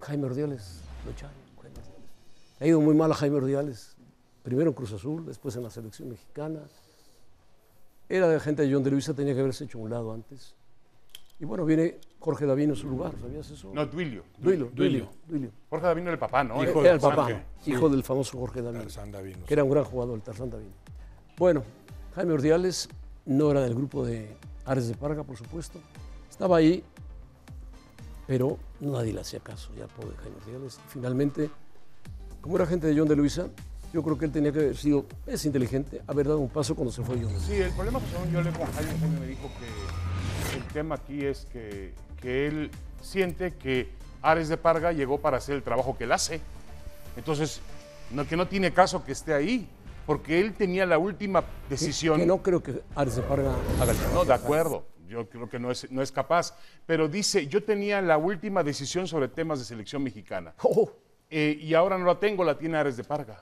Jaime Ordiales, lo echaron. Ha ido muy mal a Jaime Ordiales. Primero en Cruz Azul, después en la selección mexicana. Era de gente de John de Luisa, tenía que haberse hecho un lado antes. Y bueno, viene Jorge Davino en su lugar, ¿sabías eso? No, Duilio. Duilio, Duilio. Jorge Davino era el papá, ¿no? Hijo era papá, hijo del famoso Jorge Davino. Tarzán Davino. Que era un gran jugador, el Tarzán Davino. Bueno, Jaime Ordiales no era del grupo de Ares de Parga, por supuesto. Estaba ahí pero nadie le hacía caso ya pobre Jaime finalmente, como era gente de John de Luisa, yo creo que él tenía que haber sido, es inteligente, haber dado un paso cuando se fue John de Sí, el problema que yo le con Jaime me dijo que el tema aquí es que, que él siente que Ares de Parga llegó para hacer el trabajo que él hace. Entonces, que no tiene caso que esté ahí, porque él tenía la última decisión. Que, no creo que Ares de Parga haga el trabajo. No, de acuerdo yo creo que no es, no es capaz, pero dice, yo tenía la última decisión sobre temas de selección mexicana. Oh. Eh, y ahora no la tengo, la tiene Ares de Parga.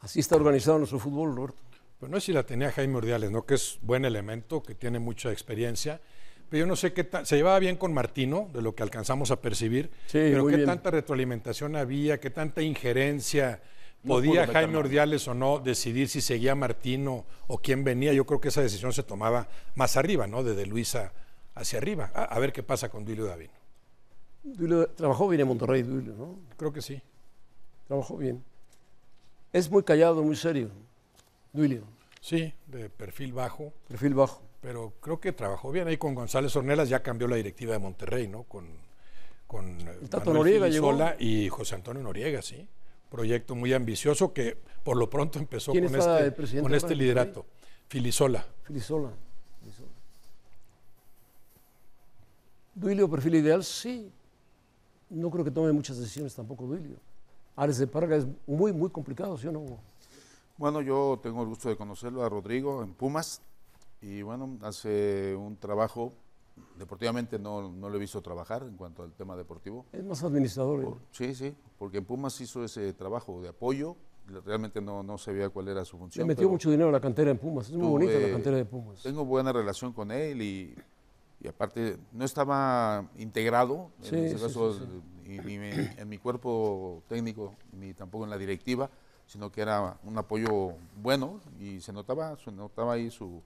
Así está organizado nuestro fútbol, Roberto. pero no es si la tenía Jaime Ordiales, ¿no? Que es buen elemento, que tiene mucha experiencia. Pero yo no sé qué Se llevaba bien con Martino, de lo que alcanzamos a percibir. pero qué tanta retroalimentación había, qué tanta injerencia ¿Podía Jaime Ordiales o no decidir si seguía Martino o quién venía? Yo creo que esa decisión se tomaba más arriba, ¿no? Desde Luisa hacia arriba. A, ver qué pasa con Duilio Davino. Duilio, trabajó bien en Monterrey, Duilio, ¿no? Creo que sí. Trabajó bien. Es muy callado, muy serio, Duilio. Sí, de perfil bajo. Perfil bajo. Pero creo que trabajó bien ahí con González Ornelas, ya cambió la directiva de Monterrey, ¿no? Con, con eh, Noriega llegó. y José Antonio Noriega, sí proyecto muy ambicioso que por lo pronto empezó este con este, con este liderato. Filisola. Filisola. Duilio, perfil ideal, sí. No creo que tome muchas decisiones tampoco Duilio. Ares de Parga es muy, muy complicado, ¿sí o no? Bueno, yo tengo el gusto de conocerlo a Rodrigo en Pumas y bueno, hace un trabajo deportivamente no, no lo he visto trabajar en cuanto al tema deportivo. Es más administrador. ¿eh? sí, sí, porque en Pumas hizo ese trabajo de apoyo, realmente no, no veía cuál era su función. Le metió mucho dinero a la cantera en Pumas, es muy bonita la cantera de Pumas. Tengo buena relación con él y, y aparte no estaba integrado, en en mi cuerpo técnico, ni tampoco en la directiva, sino que era un apoyo bueno y se notaba, se notaba ahí su,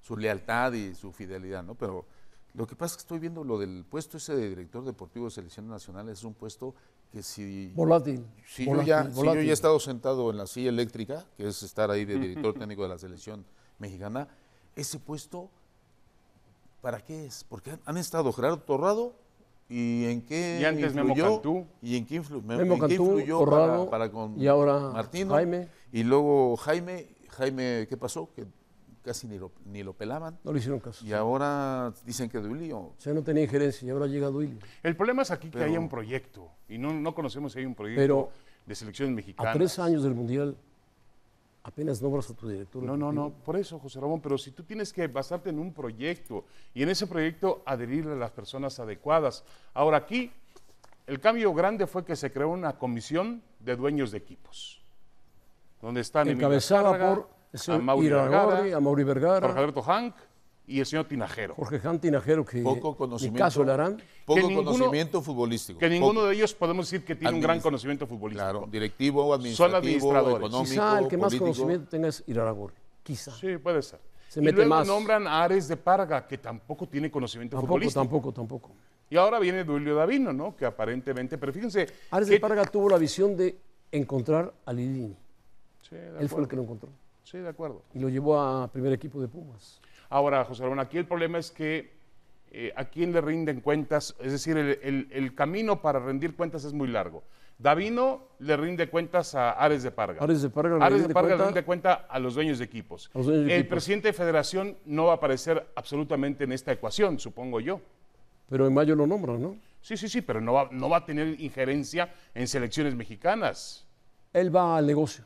su lealtad y su fidelidad, ¿no? Pero lo que pasa es que estoy viendo lo del puesto ese de director deportivo de selección nacional, es un puesto que si... Volátil. Si, yo, ya, he estado sentado en la silla eléctrica, que es estar ahí de director técnico de la selección mexicana, ese puesto, ¿para qué es? Porque han, estado Gerardo Torrado y en qué y antes influyó, y en qué, influyó para, con y Martino, y luego Jaime, Jaime, ¿qué pasó? Que casi ni lo, pelaban. No le hicieron caso. Y ahora dicen que Duilio. O sea, no tenía injerencia y ahora llega Duilio. El problema es aquí que hay un proyecto y no, conocemos si hay un proyecto de selecciones mexicanas. A tres años del Mundial apenas nombras a tu director. No, no, no, por eso, José Ramón, pero si tú tienes que basarte en un proyecto y en ese proyecto adherirle a las personas adecuadas. Ahora aquí, el cambio grande fue que se creó una comisión de dueños de equipos, donde están... Encabezada por a Mauri Vergara, a Jorge Alberto Hank y el señor Tinajero. Jorge Hank Tinajero, que poco conocimiento, caso harán poco conocimiento futbolístico. Que ninguno de ellos podemos decir que tiene un gran conocimiento futbolístico. Claro, directivo, administrativo, Son económico, Quizá el que más conocimiento tenga es Iraragorri, quizá. Sí, puede ser. Se y luego nombran a Ares de Parga, que tampoco tiene conocimiento futbolístico. Tampoco, tampoco, Y ahora viene Duilio Davino, ¿no? Que aparentemente, pero fíjense... Ares de Parga tuvo la visión de encontrar a Lidín Sí, Él fue el que lo encontró. Sí, de acuerdo. Y lo llevó a primer equipo de Pumas. Ahora, José Ramón, aquí el problema es que eh, a quién le rinden cuentas, es decir, el, camino para rendir cuentas es muy largo. Davino le rinde cuentas a Ares de Parga. Ares de Parga, le, rinde, de a los dueños de equipos. el presidente de federación no va a aparecer absolutamente en esta ecuación, supongo yo. Pero en mayo lo nombran, ¿no? Sí, sí, sí, pero no va, no va a tener injerencia en selecciones mexicanas. Él va al negocio.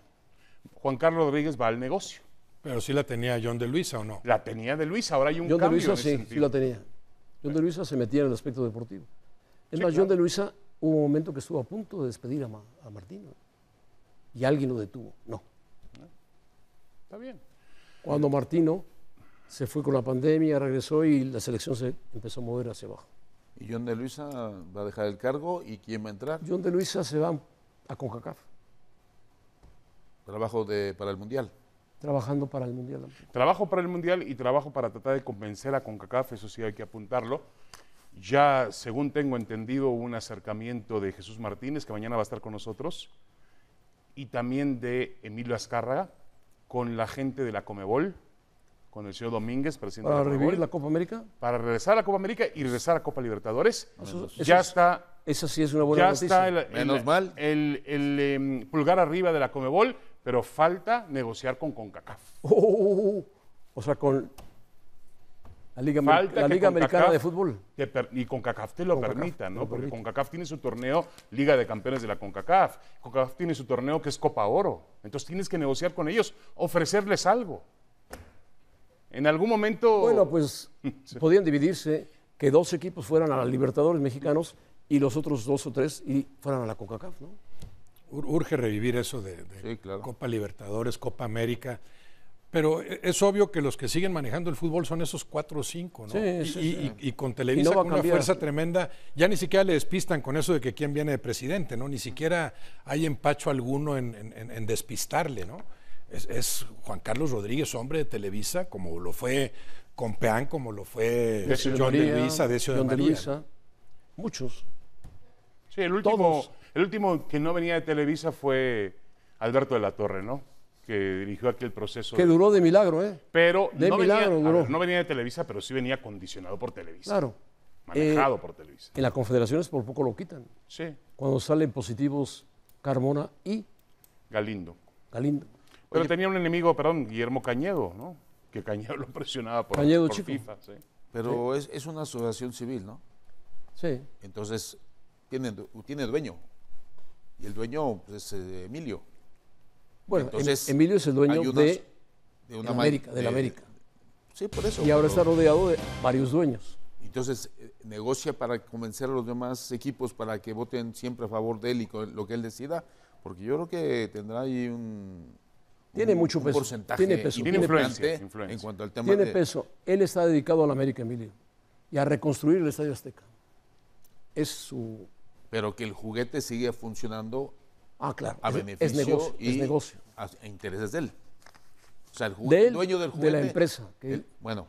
Juan Carlos Rodríguez va al negocio. Pero sí la tenía John de Luisa o no. La tenía de Luisa, ahora hay un John de Luisa sí, sí la tenía. John de Luisa se metía en el aspecto deportivo. Es más, John de Luisa hubo un momento que estuvo a punto de despedir a, Martino y alguien lo detuvo. No. Está bien. Cuando Martino se fue con la pandemia, regresó y la selección se empezó a mover hacia abajo. ¿Y John de Luisa va a dejar el cargo y quién va a entrar? John de Luisa se va a CONCACAF. Trabajo de, para el Mundial. Trabajando para el Mundial. Trabajo para el Mundial y trabajo para tratar de convencer a CONCACAF, eso sí hay que apuntarlo. Ya, según tengo entendido, hubo un acercamiento de Jesús Martínez, que mañana va a estar con nosotros, y también de Emilio Azcárraga, con la gente de la Comebol, con el señor Domínguez, presidente de la la Copa América? Para regresar a la Copa América y regresar a Copa Libertadores. ya está... Eso sí es una buena ya Está Menos mal. El, el, em, pulgar arriba de la Comebol pero falta negociar con CONCACAF. Oh, o sea, con la Liga, la Liga Americana de Fútbol. y CONCACAF te lo permita, ¿no? Porque CONCACAF tiene su torneo Liga de Campeones de la CONCACAF, CONCACAF tiene su torneo que es Copa Oro. Entonces tienes que negociar con ellos, ofrecerles algo. En algún momento... Bueno, pues podían dividirse, que dos equipos fueran a la Libertadores mexicanos y los otros dos o tres y fueran a la CONCACAF, ¿no? urge revivir eso de, Copa Libertadores, Copa América. Pero es obvio que los que siguen manejando el fútbol son esos cuatro o cinco, ¿no? y, con Televisa con una fuerza tremenda, ya ni siquiera le despistan con eso de que quién viene de presidente, ¿no? Ni siquiera hay empacho alguno en, despistarle, ¿no? Es, Juan Carlos Rodríguez, hombre de Televisa, como lo fue Compeán, como lo fue John de Luisa, Decio de Muchos. Sí, el último, el último que no venía de Televisa fue Alberto de la Torre, ¿no? que dirigió aquel proceso. Que duró de milagro, ¿eh? Pero de no, milagro venía, duró. no venía de Televisa, pero sí venía condicionado por Televisa. Claro. Manejado eh, por Televisa. En las confederaciones por poco lo quitan. Sí. Cuando salen positivos Carmona y... Galindo. Galindo. Pero tenía un enemigo, perdón, Guillermo Cañedo, ¿no? Que Cañedo lo presionaba por, Cañedo por FIFA. Sí. Pero Es, es una asociación civil, ¿no? Sí. Entonces, tiene, dueño. Y el dueño pues, es eh, Emilio. Bueno, Entonces, Emilio es el dueño de, una América, de, América. Sí, por eso. Y ahora está rodeado de varios dueños. Entonces, eh, negocia para convencer a los demás equipos para que voten siempre a favor de él y con lo que él decida, porque yo creo que tendrá ahí un, tiene mucho peso, porcentaje tiene peso, tiene influencia, en cuanto al tema tiene peso. Él está dedicado a la América, Emilio, y a reconstruir el Estadio Azteca. Es su pero que el juguete sigue funcionando ah, a beneficio y es negocio. a intereses de él. O sea, el, dueño del juguete. De la empresa. bueno,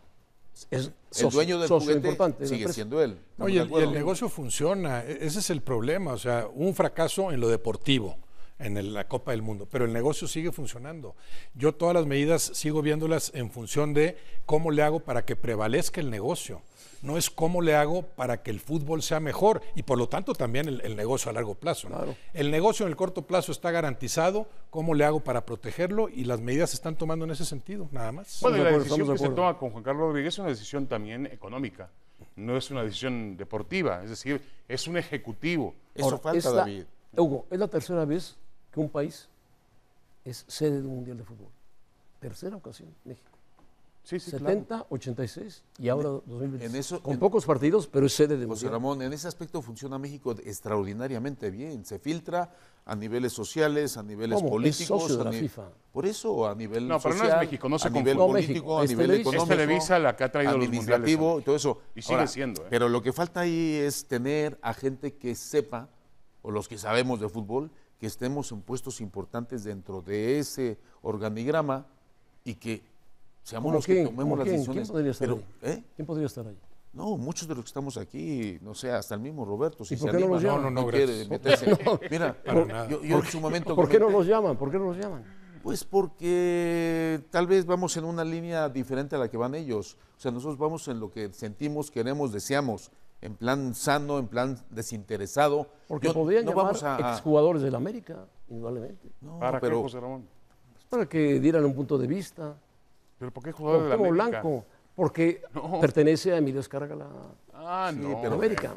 es el dueño del juguete sigue siendo él. Oye, y el negocio funciona, e-, ese es el problema. O sea, un fracaso en lo deportivo en la Copa del Mundo, pero el negocio sigue funcionando. Yo todas las medidas sigo viéndolas en función de cómo le hago para que prevalezca el negocio. No es cómo le hago para que el fútbol sea mejor y por lo tanto también el, negocio a largo plazo. El negocio en el corto plazo está garantizado, cómo le hago para protegerlo y las medidas se están tomando en ese sentido, nada más. Bueno, la decisión que se toma con Juan Carlos Rodríguez es una decisión también económica no es una decisión deportiva, es decir, es un ejecutivo. Eso falta, David. Hugo, es la tercera vez que un país es sede de un mundial de fútbol. Tercera ocasión, México. Sí, sí, 70, 86 y ahora 2020 Con pocos partidos, pero es sede de un mundial. Ramón, en ese aspecto funciona México extraordinariamente bien. Se filtra a niveles sociales, a niveles políticos. Por eso, a nivel No, no es México, no se A nivel político, a nivel económico. Es Televisa la que ha traído los mundiales, todo eso. Y sigue siendo. ¿eh? Pero lo que falta ahí es tener a gente que sepa, o los que sabemos de fútbol, que estemos en puestos importantes dentro de ese organigrama y que seamos los que tomemos las decisiones. ¿eh? ¿Quién podría, estar ahí? No, muchos de los que estamos aquí, no sé, hasta el mismo Roberto, si se no, Mira, yo, en su momento... ¿Por qué no los llaman? ¿Por qué no los llaman? Pues porque tal vez vamos en una línea diferente a la que van ellos. O sea, nosotros vamos en lo que sentimos, queremos, deseamos en plan sano, en plan desinteresado. Porque podrían llamar vamos a... exjugadores del América, indudablemente. No, ¿Para qué, José Ramón? para que dieran un punto de vista. ¿Pero por qué jugadores del América? Blanco, porque pertenece a Emilio la... Ah, no.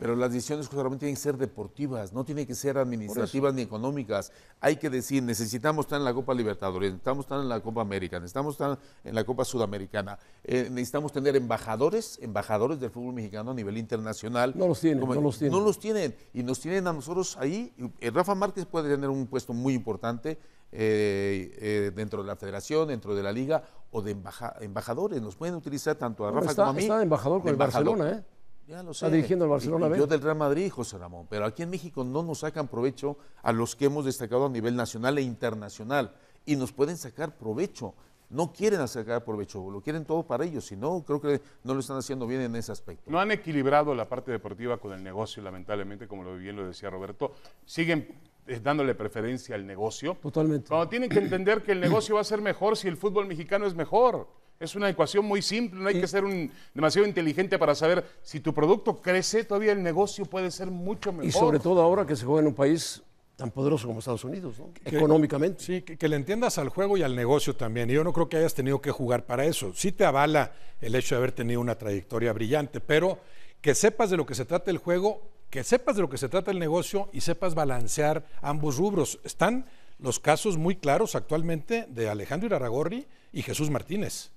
Pero, las decisiones justamente tienen que ser deportivas, no tienen que ser administrativas ni económicas. Hay que decir, necesitamos estar en la Copa Libertadores, necesitamos estar en la Copa América, necesitamos estar en la Copa Sudamericana, eh, necesitamos tener embajadores, embajadores del fútbol mexicano a nivel internacional. No los tienen, no los tienen. No los tienen, y nos tienen a nosotros ahí. Eh, Rafa Márquez puede tener un puesto muy importante, eh, dentro de la federación, dentro de la liga o de embajadores. Nos pueden utilizar tanto a Rafa como a mí. Está embajador con el Barcelona, ¿eh? Ya lo Está dirigiendo el Barcelona Yo del Real Madrid, José Ramón. Pero aquí en México no nos sacan provecho a los que hemos destacado a nivel nacional e internacional. Y nos pueden sacar provecho. No quieren sacar provecho, lo quieren todo para ellos. Si no, creo que no lo están haciendo bien en ese aspecto. No han equilibrado la parte deportiva con el negocio, lamentablemente, como bien lo decía Roberto. Siguen eh, dándole preferencia al negocio. Totalmente. tienen que entender que el negocio va a ser mejor si el fútbol mexicano es mejor. Es una ecuación muy simple, no hay que ser un, demasiado inteligente para saber si tu producto crece, todavía el negocio puede ser mucho mejor. Y sobre todo ahora que se juega en un país tan poderoso como Estados Unidos, ¿no? económicamente. Sí, que, le entiendas al juego y al negocio también. Y yo no creo que hayas tenido que jugar para eso. Sí te avala el hecho de haber tenido una trayectoria brillante, pero que sepas de lo que se trata el juego, que sepas de lo que se trata el negocio y sepas balancear ambos rubros. Están los casos muy claros actualmente de Alejandro Iraragorri y Jesús Martínez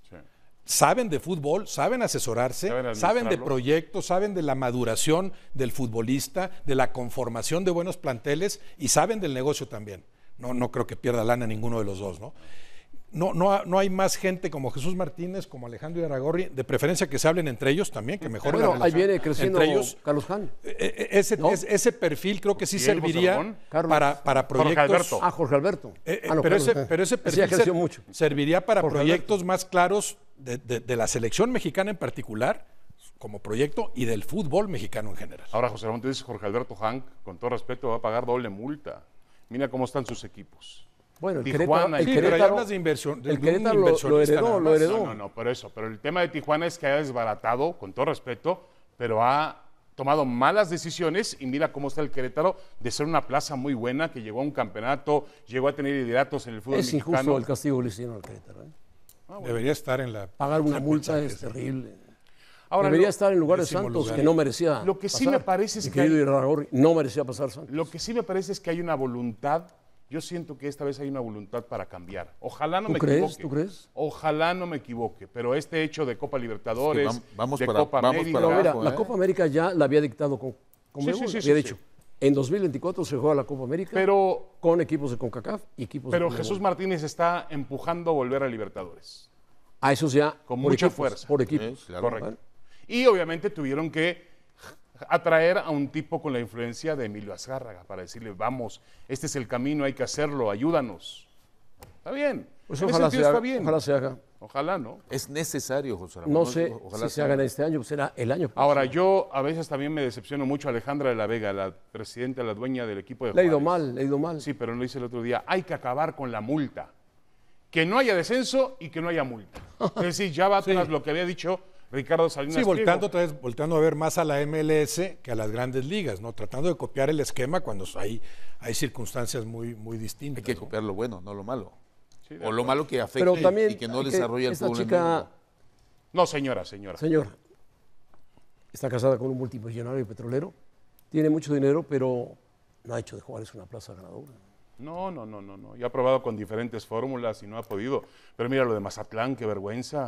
saben de fútbol, saben asesorarse, saben, de proyectos, saben de la maduración del futbolista, de la conformación de buenos planteles y saben del negocio también. No, no creo que pierda lana ninguno de los dos, ¿no? no, no, hay más gente como Jesús Martínez, como Alejandro Aragorri, de preferencia que se hablen entre ellos también, que mejor Bueno, ahí viene creciendo entre ellos. Carlos Han. E, e, e, ese, ese, perfil creo que sí serviría para, proyectos. Jorge Jorge Alberto. pero, ese, perfil serviría para proyectos más claros de, la selección mexicana en particular como proyecto y del fútbol mexicano en general. Ahora, José Ramón, te dice Jorge Alberto Hank, con todo respeto, va a pagar doble multa. Mira cómo están sus equipos. Bueno, el Tijuana, Querétaro, el de inversión, el Querétaro lo, heredó, lo heredó. No, no, no, pero eso, pero el tema de Tijuana es que ha desbaratado, con todo respeto, pero ha tomado malas decisiones y mira cómo está el Querétaro de ser una plaza muy buena que llegó a un campeonato, llegó a tener lideratos en el fútbol mexicano. Es injusto el castigo que le hicieron al Querétaro. ¿eh? Ah, Debería estar en la... Pagar una multa es terrible. Debería estar en lugar de Santos, que no merecía. Lo que sí me parece es que. no merecía pasar Santos. Lo que sí me parece es que hay una voluntad yo siento que esta vez hay una voluntad para cambiar. Ojalá no me crees, equivoque. ¿Tú crees? Ojalá no me equivoque. Pero este hecho de Copa Libertadores, de Copa América. mira, La Copa América ya la había dictado con, con sí, sí, sí, había dicho. En 2024 se juega la Copa América pero, con equipos de CONCACAF y equipos pero Jesús Martínez está empujando a volver a Libertadores. A eso ya. Con mucha fuerza. Por equipos. Correcto. Y obviamente tuvieron que atraer a un tipo con la influencia de Emilio Azgárraga para decirle, vamos, este es el camino, hay que hacerlo, ayúdanos. Está bien. Pues ojalá, se haga, ojalá ¿no? Es necesario, José Ramón. No sé si se, haga hagan este año, pues será el año. Ahora, yo a veces también me decepciono mucho a Alejandra de la Vega, la presidenta, la dueña del equipo de Le ha ido mal, le ha ido mal. Sí, pero lo hice el otro día. Hay que acabar con la multa. Que no haya descenso y que no haya multa. Es decir, ya va tras lo que había dicho Ricardo Salinas. Sí, volteando otra vez, a ver más a la MLS que a las grandes ligas, ¿no? Tratando de copiar el esquema cuando hay, hay circunstancias muy, muy distintas. Hay que copiar lo bueno, no lo malo. o lo malo que afecta y que no desarrolla el fútbol. Chica... No, señora, señora. Señora. Está casada con un multimillonario petrolero. Tiene mucho dinero, pero no ha hecho de jugar, es una plaza ganadora. No, no, no, no, no. Ya ha probado con diferentes fórmulas y no ha podido. Pero mira lo de Mazatlán, qué vergüenza.